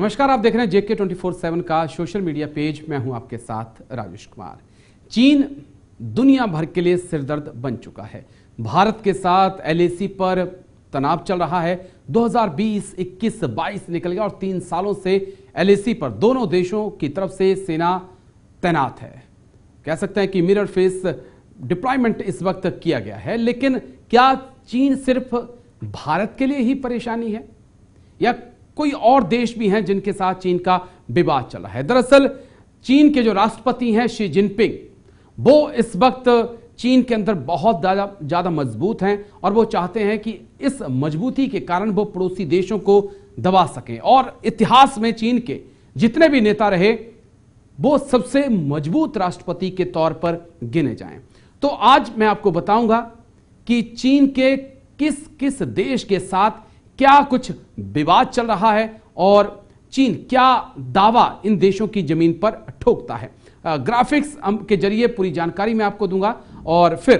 नमस्कार आप देख रहे हैं जेके ट्वेंटी फोर सेवन का सोशल मीडिया पेज मैं हूं आपके साथ राजेश कुमार चीन दुनिया भर के लिए सिरदर्द बन चुका है भारत के साथ एलएसी पर तनाव चल रहा है 2020, 21, 22 निकल गया और तीन सालों से एलएसी पर दोनों देशों की तरफ से सेना तैनात है कह सकते हैं कि मिरर फेस डिप्लॉयमेंट इस वक्त किया गया है लेकिन क्या चीन सिर्फ भारत के लिए ही परेशानी है या कोई और देश भी हैं जिनके साथ चीन का विवाद चला है दरअसल चीन के जो राष्ट्रपति हैं शी जिनपिंग वो इस वक्त चीन के अंदर बहुत ज़्यादा ज़्यादा मजबूत हैं और वो चाहते हैं कि इस मजबूती के कारण वो पड़ोसी देशों को दबा सकें और इतिहास में चीन के जितने भी नेता रहे वो सबसे मजबूत राष्ट्रपति के तौर पर गिने जाएं तो आज मैं आपको बताऊंगा कि चीन के किस किस देश के साथ क्या कुछ विवाद चल रहा है और चीन क्या दावा इन देशों की जमीन पर ठोकता है ग्राफिक्स के जरिए पूरी जानकारी मैं आपको दूंगा और फिर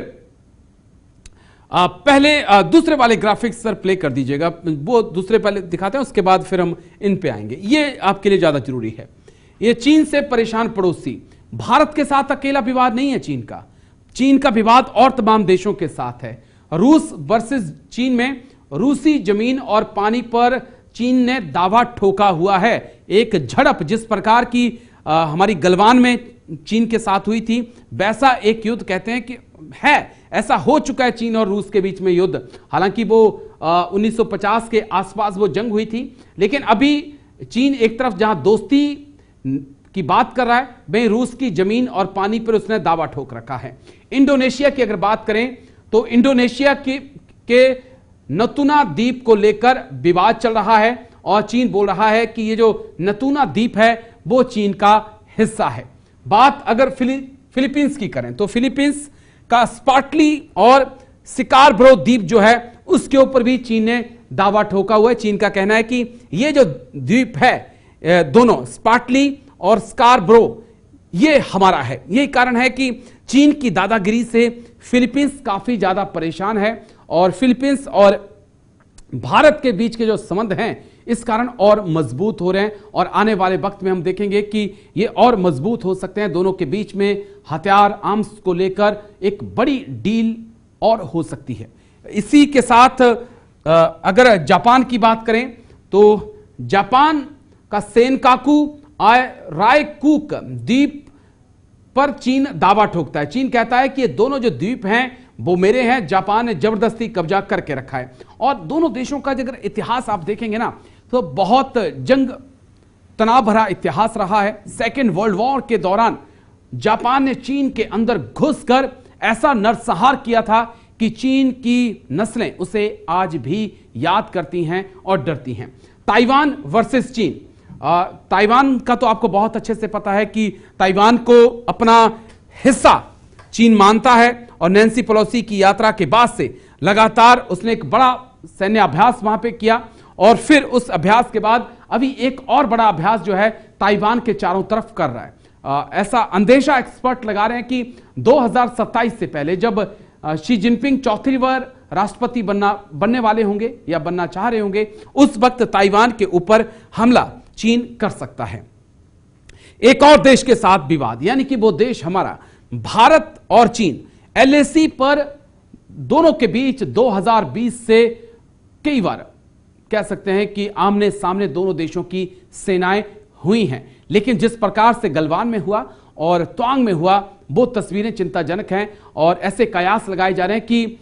पहले दूसरे वाले ग्राफिक्स सर प्ले कर दीजिएगा वो दूसरे पहले दिखाते हैं उसके बाद फिर हम इन पे आएंगे ये आपके लिए ज़्यादा जरूरी है ये चीन से परेशान पड़ोसी भारत के साथ अकेला विवाद नहीं है चीन का चीन का विवाद और तमाम देशों के साथ है रूस वर्सेस चीन में रूसी जमीन और पानी पर चीन ने दावा ठोका हुआ है एक झड़प जिस प्रकार की आ, हमारी गलवान में चीन के साथ हुई थी वैसा एक युद्ध कहते हैं कि है ऐसा हो चुका है चीन और रूस के बीच में युद्ध हालांकि वो आ, 1950 के आसपास वो जंग हुई थी लेकिन अभी चीन एक तरफ जहां दोस्ती की बात कर रहा है वहीं रूस की जमीन और पानी पर उसने दावा ठोक रखा है इंडोनेशिया की अगर बात करें तो इंडोनेशिया के, के नतुना द्वीप को लेकर विवाद चल रहा है और चीन बोल रहा है कि ये जो नतुना द्वीप है वो चीन का हिस्सा है बात अगर फिलि, फिलीपींस की करें तो फिलीपींस का स्पाटली और शिकार ब्रो द्वीप जो है उसके ऊपर भी चीन ने दावा ठोका हुआ है चीन का कहना है कि ये जो द्वीप है दोनों स्पार्टली और स्कार ब्रो ये हमारा है यही कारण है कि चीन की दादागिरी से फिलीपींस काफी ज्यादा परेशान है और फिलीपींस और भारत के बीच के जो संबंध हैं इस कारण और मजबूत हो रहे हैं और आने वाले वक्त में हम देखेंगे कि ये और मजबूत हो सकते हैं दोनों के बीच में हथियार आर्म्स को लेकर एक बड़ी डील और हो सकती है इसी के साथ अगर जापान की बात करें तो जापान का सेनकाकू आय कुक द्वीप पर चीन दावा ठोकता है चीन कहता है कि ये दोनों जो द्वीप हैं वो मेरे हैं जापान ने जबरदस्ती कब्जा करके रखा है और दोनों देशों का अगर इतिहास आप देखेंगे ना तो बहुत जंग तनाव भरा इतिहास रहा है सेकेंड वर्ल्ड वॉर के दौरान जापान ने चीन के अंदर घुसकर ऐसा नरसंहार किया था कि चीन की नस्लें उसे आज भी याद करती हैं और डरती हैं ताइवान वर्सेस चीन ताइवान का तो आपको बहुत अच्छे से पता है कि ताइवान को अपना हिस्सा चीन मानता है और नैन्सी पलोसी की यात्रा के बाद से लगातार उसने एक बड़ा सैन्य अभ्यास वहां पे किया और फिर उस अभ्यास के बाद अभी एक और बड़ा अभ्यास जो है ताइवान के चारों तरफ कर रहा है आ, ऐसा अंदेशा एक्सपर्ट लगा रहे हैं कि दो से पहले जब शी जिनपिंग चौथी बार राष्ट्रपति बनना बनने वाले होंगे या बनना चाह रहे होंगे उस वक्त ताइवान के ऊपर हमला चीन कर सकता है एक और देश के साथ विवाद यानी कि वो देश हमारा भारत और चीन एलएसी पर दोनों के बीच 2020 से कई बार कह सकते हैं कि आमने सामने दोनों देशों की सेनाएं हुई हैं लेकिन जिस प्रकार से गलवान में हुआ और त्वांग में हुआ वो तस्वीरें चिंताजनक हैं और ऐसे कयास लगाए जा रहे हैं कि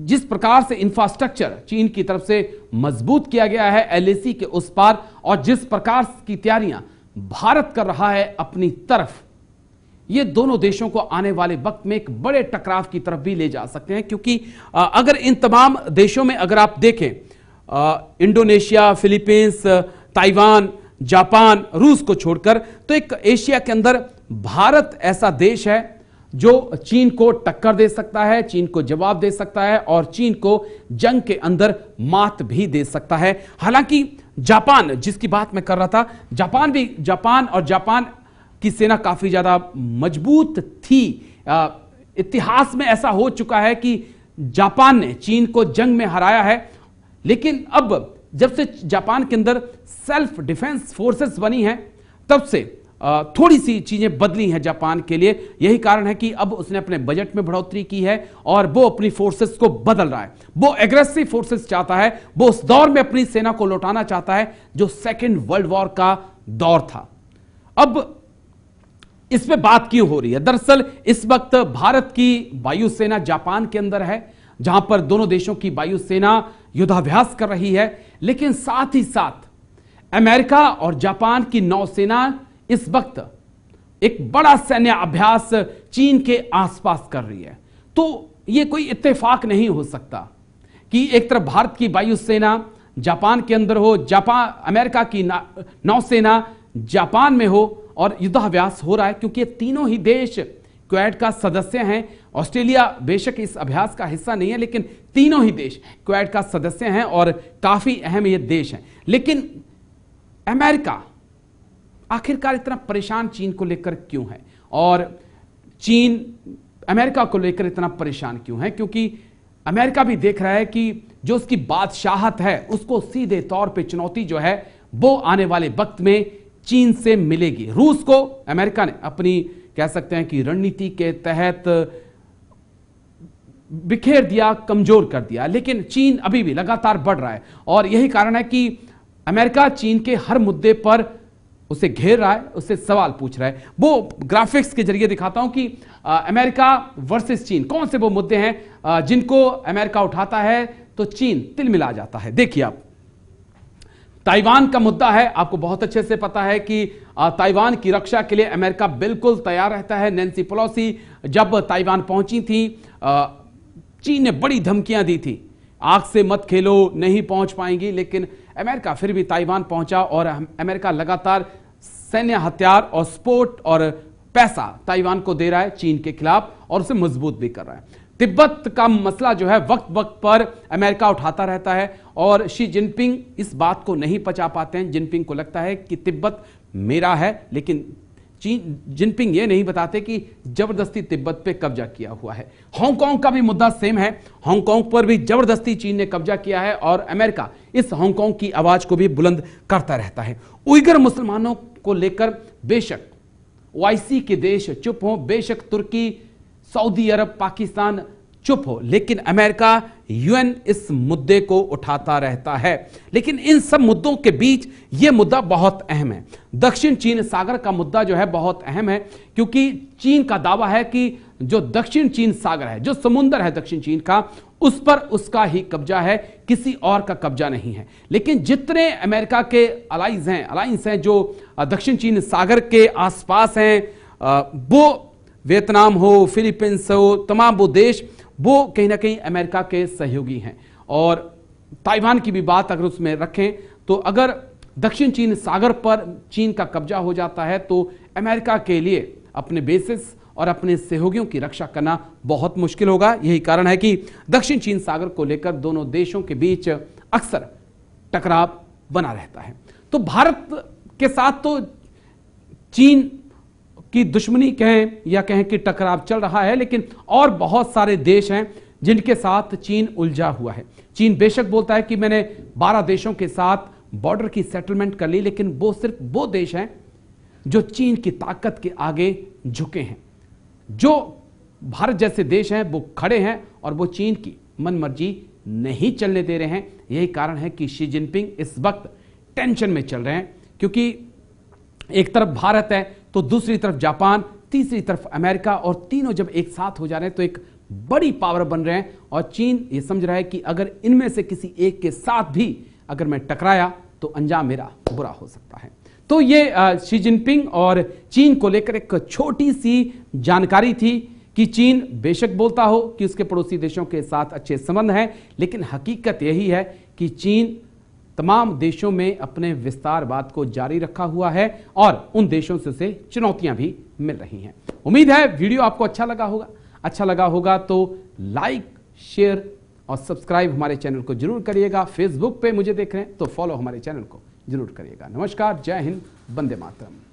जिस प्रकार से इंफ्रास्ट्रक्चर चीन की तरफ से मजबूत किया गया है एलएसी के उस पार और जिस प्रकार की तैयारियां भारत कर रहा है अपनी तरफ ये दोनों देशों को आने वाले वक्त में एक बड़े टकराव की तरफ भी ले जा सकते हैं क्योंकि अगर इन तमाम देशों में अगर आप देखें इंडोनेशिया फिलीपींस ताइवान जापान रूस को छोड़कर तो एक एशिया के अंदर भारत ऐसा देश है जो चीन को टक्कर दे सकता है चीन को जवाब दे सकता है और चीन को जंग के अंदर मात भी दे सकता है हालांकि जापान जिसकी बात मैं कर रहा था जापान भी जापान और जापान कि सेना काफ़ी ज़्यादा मजबूत थी इतिहास में ऐसा हो चुका है कि जापान ने चीन को जंग में हराया है लेकिन अब जब से जापान के अंदर सेल्फ डिफेंस फोर्सेस बनी है तब से थोड़ी सी चीज़ें बदली हैं जापान के लिए यही कारण है कि अब उसने अपने बजट में बढ़ोतरी की है और वो अपनी फोर्सेस को बदल रहा है वो एग्रेसिव फोर्सेस चाहता है वो उस दौर में अपनी सेना को लौटाना चाहता है जो सेकेंड वर्ल्ड वॉर का दौर था अब इस पे बात क्यों हो रही है दरअसल इस वक्त भारत की वायुसेना जापान के अंदर है जहां पर दोनों देशों की वायुसेना युद्धाभ्यास कर रही है लेकिन साथ ही साथ अमेरिका और जापान की नौसेना इस वक्त एक बड़ा सैन्य अभ्यास चीन के आसपास कर रही है तो यह कोई इत्तेफाक नहीं हो सकता कि एक तरफ भारत की वायुसेना जापान के अंदर हो जापान अमेरिका की नौसेना जापान में हो और युद्धाभ्यास हो रहा है क्योंकि तीनों ही देश क्वैड का सदस्य हैं ऑस्ट्रेलिया बेशक इस अभ्यास का हिस्सा नहीं है लेकिन तीनों ही देश क्वैड का सदस्य हैं और काफ़ी अहम ये देश हैं लेकिन अमेरिका आखिरकार इतना परेशान चीन को लेकर क्यों है और चीन अमेरिका को लेकर इतना परेशान क्यों है क्योंकि अमेरिका भी देख रहा है कि जो उसकी बादशाहत है उसको सीधे तौर पे चुनौती जो है वो आने वाले वक्त में चीन से मिलेगी रूस को अमेरिका ने अपनी कह सकते हैं कि रणनीति के तहत बिखेर दिया कमजोर कर दिया लेकिन चीन अभी भी लगातार बढ़ रहा है और यही कारण है कि अमेरिका चीन के हर मुद्दे पर उसे घेर रहा है उसे सवाल पूछ रहा है वो ग्राफिक्स के जरिए दिखाता हूं कि आ, अमेरिका वर्सेस चीन कौन से वो मुद्दे हैं जिनको अमेरिका उठाता है तो चीन तिल मिला जाता है देखिए आप ताइवान का मुद्दा है आपको बहुत अच्छे से पता है कि ताइवान की रक्षा के लिए अमेरिका बिल्कुल तैयार रहता है नैन्सी पलोसी जब ताइवान पहुंची थी चीन ने बड़ी धमकियां दी थी आग से मत खेलो नहीं पहुंच पाएंगी लेकिन अमेरिका फिर भी ताइवान पहुंचा और अमेरिका लगातार सैन्य हथियार और स्पोर्ट और पैसा ताइवान को दे रहा है चीन के खिलाफ और उसे मजबूत भी कर रहा है तिब्बत का मसला जो है वक्त वक्त पर अमेरिका उठाता रहता है और शी जिनपिंग इस बात को नहीं पचा पाते हैं जिनपिंग को लगता है कि तिब्बत मेरा है लेकिन चीन जिनपिंग ये नहीं बताते कि जबरदस्ती तिब्बत पे कब्जा किया हुआ है हांगकांग का भी मुद्दा सेम है हांगकांग पर भी जबरदस्ती चीन ने कब्जा किया है और अमेरिका इस हांगकांग की आवाज को भी बुलंद करता रहता है उइगर मुसलमानों को लेकर बेशक वाईसी के देश चुप हों बेशक तुर्की सऊदी अरब पाकिस्तान चुप हो लेकिन अमेरिका यूएन इस मुद्दे को उठाता रहता है लेकिन इन सब मुद्दों के बीच यह मुद्दा बहुत अहम है दक्षिण चीन सागर का मुद्दा जो है बहुत अहम है क्योंकि चीन का दावा है कि जो दक्षिण चीन सागर है जो समुंदर है दक्षिण चीन का उस पर उसका ही कब्जा है किसी और का कब्जा नहीं है लेकिन जितने अमेरिका के अलाइज हैं अलाइंस हैं जो दक्षिण चीन सागर के आसपास हैं वो वियतनाम हो फिलीपींस हो तमाम वो देश वो कहीं ना कहीं अमेरिका के सहयोगी हैं और ताइवान की भी बात अगर उसमें रखें तो अगर दक्षिण चीन सागर पर चीन का कब्जा हो जाता है तो अमेरिका के लिए अपने बेसिस और अपने सहयोगियों की रक्षा करना बहुत मुश्किल होगा यही कारण है कि दक्षिण चीन सागर को लेकर दोनों देशों के बीच अक्सर टकराव बना रहता है तो भारत के साथ तो चीन कि दुश्मनी कहें या कहें कि टकराव चल रहा है लेकिन और बहुत सारे देश हैं जिनके साथ चीन उलझा हुआ है चीन बेशक बोलता है कि मैंने 12 देशों के साथ बॉर्डर की सेटलमेंट कर ली लेकिन वो सिर्फ वो देश हैं जो चीन की ताकत के आगे झुके हैं जो भारत जैसे देश हैं वो खड़े हैं और वो चीन की मनमर्जी नहीं चलने दे रहे हैं यही कारण है कि शी जिनपिंग इस वक्त टेंशन में चल रहे हैं क्योंकि एक तरफ भारत है तो दूसरी तरफ जापान तीसरी तरफ अमेरिका और तीनों जब एक साथ हो जा रहे हैं तो एक बड़ी पावर बन रहे हैं और चीन ये समझ रहा है कि अगर इनमें से किसी एक के साथ भी अगर मैं टकराया तो अंजाम मेरा बुरा हो सकता है तो ये शी जिनपिंग और चीन को लेकर एक छोटी सी जानकारी थी कि चीन बेशक बोलता हो कि उसके पड़ोसी देशों के साथ अच्छे संबंध हैं लेकिन हकीकत यही है कि चीन तमाम देशों में अपने विस्तारवाद को जारी रखा हुआ है और उन देशों से उसे चुनौतियां भी मिल रही हैं उम्मीद है वीडियो आपको अच्छा लगा होगा अच्छा लगा होगा तो लाइक शेयर और सब्सक्राइब हमारे चैनल को जरूर करिएगा फेसबुक पे मुझे देख रहे हैं तो फॉलो हमारे चैनल को जरूर करिएगा नमस्कार जय हिंद बंदे मातरम